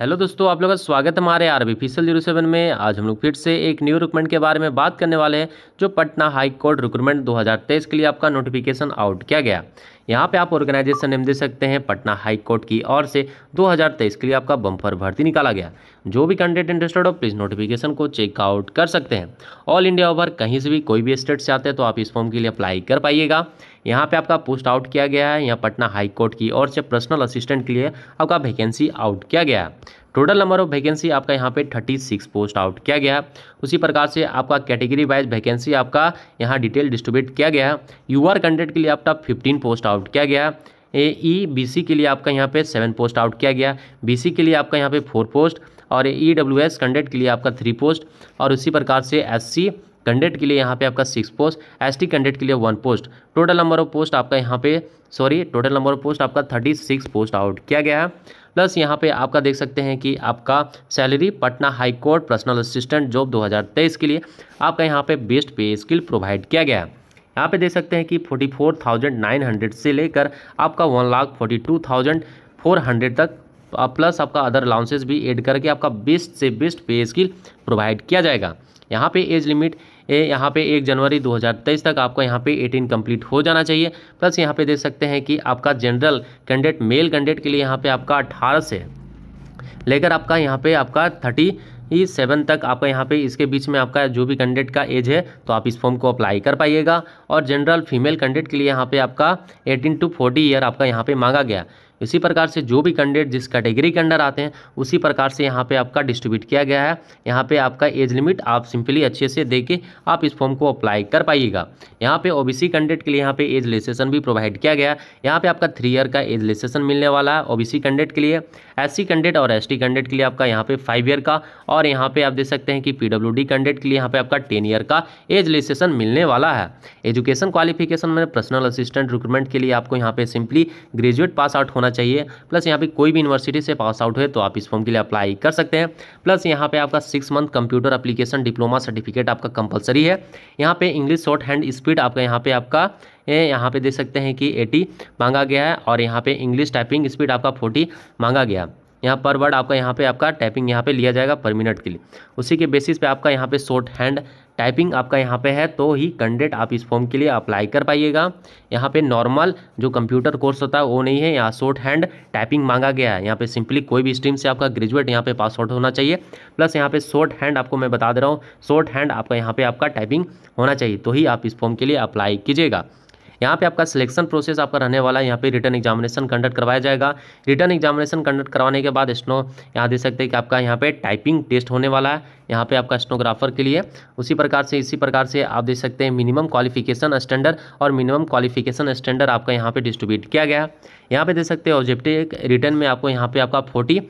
hello दोस्तों आप लोग का स्वागत है हमारे आर बी फीसल जीरो सेवन में आज हम लोग फिर से एक न्यू रिक्रूटमेंट के बारे में बात करने वाले हैं जो पटना हाई कोर्ट रिक्रूटमेंट 2023 के लिए आपका नोटिफिकेशन आउट किया गया यहाँ पे आप ऑर्गेनाइजेशन नेम दे सकते हैं पटना हाई कोर्ट की ओर से 2023 के लिए आपका बम्पर भर्ती निकाला गया जो भी कैंडिडेट इंटरेस्टेड हो प्लीज़ नोटिफिकेशन को चेकआउट कर सकते हैं ऑल इंडिया ओवर कहीं से भी कोई भी स्टेट से आते हैं तो आप इस फॉर्म के लिए अप्लाई कर पाइएगा यहाँ पे आपका पोस्ट आउट किया गया है यहाँ पटना हाई कोर्ट की ओर से पर्सनल असिस्टेंट के लिए आपका वैकेंसी आउट किया गया है टोटल नंबर ऑफ वैकेंसी आपका यहाँ पे 36 पोस्ट आउट किया गया उसी प्रकार से आपका कैटेगरी वाइज वैकेंसी आपका यहाँ डिटेल डिस्ट्रीब्यूट किया गया यू आर कैंडिडेट के लिए आपका फिफ्टीन पोस्ट आउट किया गया ए ई बी सी के लिए आपका यहाँ पे सेवन पोस्ट आउट किया गया बी सी के लिए आपका यहाँ पे फोर पोस्ट और ई डब्ल्यू एस कैंडिडेट के लिए आपका थ्री पोस्ट और उसी प्रकार से एस सी कैंडिडेट के लिए यहाँ पे आपका six post S T candidate के लिए one post total number of post आपका यहाँ पे sorry total number of post आपका थर्टी सिक्स पोस्ट आउट किया गया है प्लस यहाँ पे आपका देख सकते हैं कि आपका salary Patna high court personal assistant job 2023 के लिए आपका यहाँ पे बेस्ट पे स्किल प्रोवाइड किया गया है यहाँ पे देख सकते हैं कि 44,900 से लेकर आपका one lakh forty two thousand four hundred तक प्लस आपका अदर अलाउंसेज भी एड करके आपका बेस्ट से बेस्ट पे स्किल प्रोवाइड किया जाएगा यहाँ पे एज लिमिट ये यहाँ पे एक जनवरी 2023 तक आपका यहाँ पे 18 कंप्लीट हो जाना चाहिए प्लस यहाँ पे देख सकते हैं कि आपका जनरल कैंडिडेट मेल कैंडिडेट के लिए यहाँ पे आपका अट्ठारह से लेकर आपका यहाँ पे आपका थर्टी ई सेवन तक आपका यहाँ पे इसके बीच में आपका जो भी कैंडिडेट का एज है तो आप इस फॉर्म को अप्लाई कर पाइएगा और जनरल फीमेल कैंडिडेट के लिए यहाँ पे आपका एटीन टू फोर्टी ईयर आपका यहाँ पे मांगा गया इसी प्रकार से जो भी कैंडिडेट जिस कैटेगरी के अंडर आते हैं उसी प्रकार से यहाँ पे आपका डिस्ट्रीब्यूट किया गया है यहाँ पे आपका एज लिमिट आप सिंपली अच्छे से दे के आप इस फॉर्म को अप्लाई कर पाइएगा यहाँ पे ओबीसी कैंडिडेट के लिए यहाँ पे एज लेसेशन भी प्रोवाइड किया गया है यहाँ पर आपका थ्री ईयर का एज लेसेशन मिलने वाला है ओ कैंडिडेट के लिए एस सी कैंडिडेट और एस टी कैंडिडेट के लिए आपका यहाँ पे फाइव ईयर का और यहाँ पर आप देख सकते हैं कि पी डब्ल्यू डी कैंडिडेट के लिए यहाँ पर आपका टेन ईयर का एज लेसेशन मिलने वाला है एजुकेशन क्वालिफिकेशन में पर्सनल असिस्टेंट रिक्रूटमेंट के लिए आपको यहाँ पे सिंपली ग्रेजुएट पास आउट होना होना चाहिए प्लस यहाँ पे कोई भी यूनिवर्सिटी से पास आउट हुए तो आप इस फॉर्म के लिए अप्लाई कर सकते हैं प्लस यहाँ पे आपका six month computer application diploma certificate आपका कंपलसरी है यहाँ पे इंग्लिश शॉर्ट हैंड स्पीड आपका यहाँ पे आपका ये यहाँ पे देख सकते हैं कि 80 मांगा गया है और यहाँ पे इंग्लिश टाइपिंग स्पीड आपका 40 मांगा गया यहाँ पर वर्ड आपका यहाँ पे आपका टाइपिंग यहाँ पे लिया जाएगा पर मिनट के लिए उसी के बेसिस पे आपका यहाँ पे शॉर्ट हैंड टाइपिंग आपका यहाँ पे है तो ही कैंडिडेट आप इस फॉर्म के लिए अप्लाई कर पाइएगा यहाँ पे नॉर्मल जो कंप्यूटर कोर्स होता है वो नहीं है यहाँ शॉर्ट हैंड टाइपिंग मांगा गया है यहाँ पे सिंपली कोई भी स्ट्रीम से आपका ग्रेजुएट यहाँ पे पास आउट होना चाहिए प्लस यहाँ पे शॉर्ट हैंड आपको मैं बता दे रहा हूँ शॉर्ट हैंड आपका यहाँ पे आपका टाइपिंग होना चाहिए तो ही आप इस फॉर्म के लिए अप्लाई कीजिएगा यहाँ पे आपका सिलेक्शन प्रोसेस आपका रहने वाला है यहाँ पे रिटर्न एग्जामिनेशन कंडक्ट करवाया जाएगा रिटर्न एग्जामिनेशन कंडक्ट करवाने के बाद स्नो यहाँ देख सकते हैं कि आपका यहाँ पे टाइपिंग टेस्ट होने वाला है यहाँ पे आपका स्नोग्राफर के लिए उसी प्रकार से इसी प्रकार से आप देख सकते हैं मिनिमम क्वालिफिकेशन स्टैंडर्ड और मिनिमम क्वालिफिकेशन स्टैंडर्ड आपका यहाँ पर डिस्ट्रीब्यूट किया गया यहाँ पर देख सकते हैं ऑब्जेक्टिव रिटर्न में आपको यहाँ पर आपका फोर्टी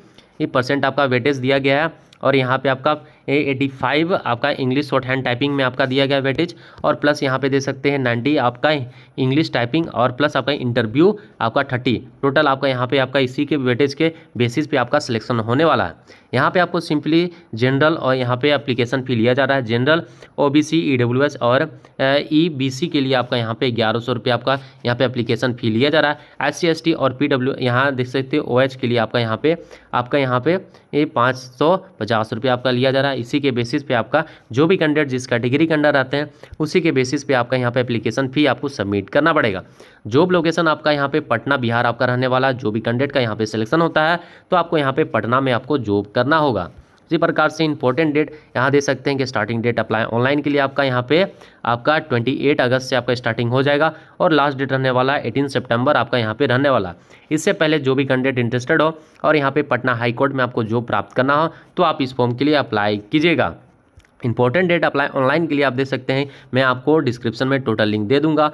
परसेंट आपका वेटेज दिया गया है और यहाँ पे आपका एटी फाइव आपका इंग्लिश शॉर्ट हैंड टाइपिंग में आपका दिया गया वेटेज और प्लस यहाँ पे दे सकते हैं नाइन्टी आपका इंग्लिश टाइपिंग और प्लस आपका इंटरव्यू आपका थर्टी टोटल आपका यहाँ पे आपका इसी के वेटेज के बेसिस पे आपका सिलेक्शन होने वाला है यहाँ पे आपको सिंपली जनरल और यहाँ पे अप्लीकेशन फ़ी लिया जा रहा है general O B C E W S और ई बी सी के लिए आपका यहाँ पे ग्यारह सौ रुपये आपका यहाँ पे अप्लीकेशन फ़ी लिया जा रहा है एस सी एस टी और पी डब्ल्यू यहाँ देख सकते हो ओ एच के लिए आपका यहाँ पे आपका यहाँ पे पाँच सौ पचास रुपये आपका लिया जा रहा है इसी के बेसिस पे आपका जो भी कैंडिडेट जिस कैटेगरी के अंडर आते हैं उसी के बेसिस पे आपका यहाँ पे एप्लीकेशन फी आपको सबमिट करना पड़ेगा जॉब लोकेशन आपका यहाँ पे पटना बिहार आपका रहने वाला जो भी कैंडिडेट का यहाँ पे सिलेक्शन होता है तो आपको यहाँ पे पटना में आपको जॉब करना होगा उसी प्रकार से इंपॉर्टेंट डेट यहाँ दे सकते हैं कि स्टार्टिंग डेट अप्लाई ऑनलाइन के लिए आपका यहाँ पे आपका 28 अगस्त से आपका स्टार्टिंग हो जाएगा और लास्ट डेट रहने वाला है 18 सितंबर आपका यहाँ पे रहने वाला इससे पहले जो भी कैंडिडेट इंटरेस्टेड हो और यहाँ पे पटना हाईकोर्ट में आपको जॉब प्राप्त करना हो तो आप इस फॉर्म के लिए अप्लाई कीजिएगा इंपॉर्टेंट डेट अप्लाई ऑनलाइन के लिए आप दे सकते हैं मैं आपको डिस्क्रिप्शन में टोटल लिंक दे दूंगा